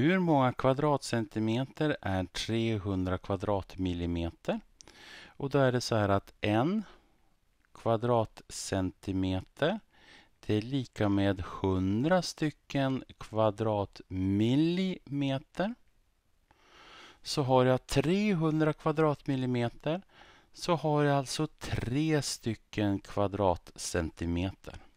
Hur många kvadratcentimeter är 300 kvadratmillimeter? Och då är det så här att en kvadratcentimeter det är lika med 100 stycken kvadratmillimeter. Så har jag 300 kvadratmillimeter så har jag alltså tre stycken kvadratcentimeter.